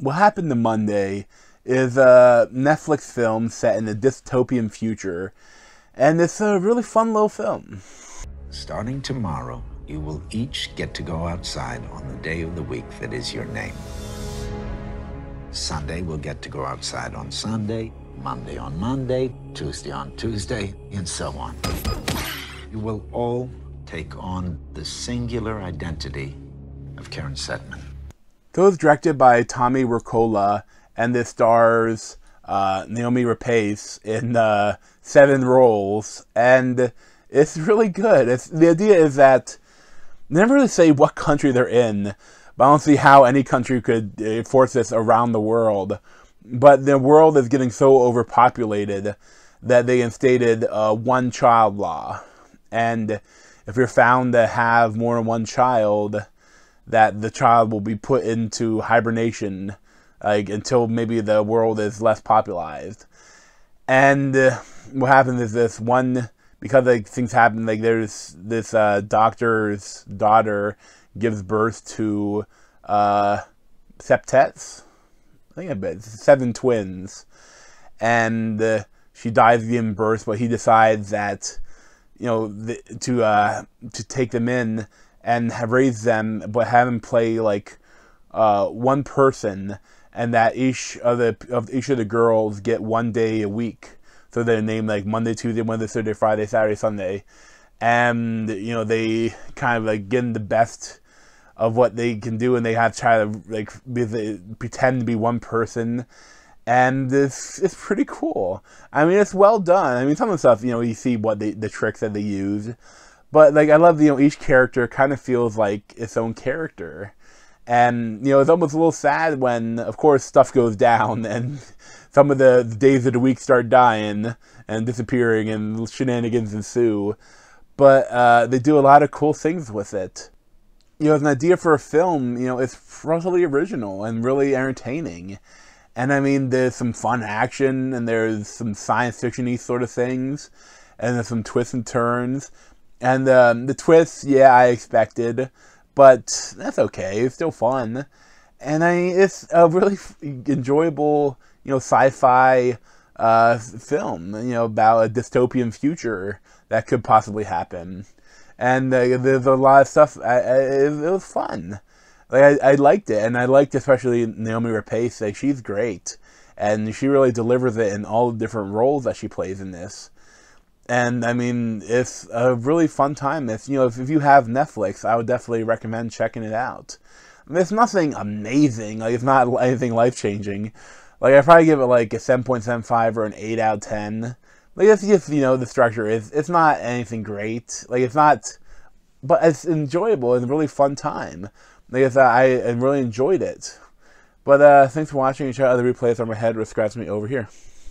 what happened to Monday is a Netflix film set in a dystopian future, and it's a really fun little film. Starting tomorrow, you will each get to go outside on the day of the week that is your name. Sunday will get to go outside on Sunday, Monday on Monday, Tuesday on Tuesday, and so on. You will all take on the singular identity of Karen Setman. So it was directed by Tommy Ricola, and this stars uh, Naomi Rapace in uh, seven roles, and it's really good. It's, the idea is that they never really say what country they're in, but I don't see how any country could enforce uh, this around the world. But the world is getting so overpopulated that they instated a uh, one child law. And if you're found to have more than one child, that the child will be put into hibernation like until maybe the world is less popularized. And uh, what happens is this one because like things happen like there's this uh, doctor's daughter gives birth to uh, septets. I think I bet seven twins, and uh, she dies in birth. But he decides that you know the, to uh, to take them in and have raised them, but have them play like uh, one person, and that each of the of each of the girls get one day a week. So they're named like Monday, Tuesday, Wednesday, Thursday, Friday, Saturday, Sunday, and you know they kind of like get the best of what they can do, and they have to try to like be the, pretend to be one person. And it's, it's pretty cool. I mean, it's well done. I mean, some of the stuff, you know, you see what they, the tricks that they use but like I love you know each character kind of feels like its own character. And you know it's almost a little sad when of course stuff goes down and some of the days of the week start dying and disappearing and shenanigans ensue. But uh, they do a lot of cool things with it. You know, as an idea for a film, you know, it's really original and really entertaining. And I mean, there's some fun action and there's some science fiction y sort of things and there's some twists and turns. And um, the twist, yeah, I expected, but that's okay. It's still fun, and I it's a really enjoyable, you know, sci-fi uh, film, you know, about a dystopian future that could possibly happen. And uh, there's a lot of stuff. I, I, it, it was fun. Like I, I liked it, and I liked especially Naomi Rapace. Like she's great, and she really delivers it in all the different roles that she plays in this and I mean, it's a really fun time. If you know, if, if you have Netflix, I would definitely recommend checking it out. I mean, it's nothing amazing. Like it's not anything life changing. Like I probably give it like a seven point seven five or an eight out of ten. Like it's just you know the structure is it's not anything great. Like it's not, but it's enjoyable. It's a really fun time. Like I I really enjoyed it. But uh, thanks for watching. Check out other replays on my head, with scratch me over here.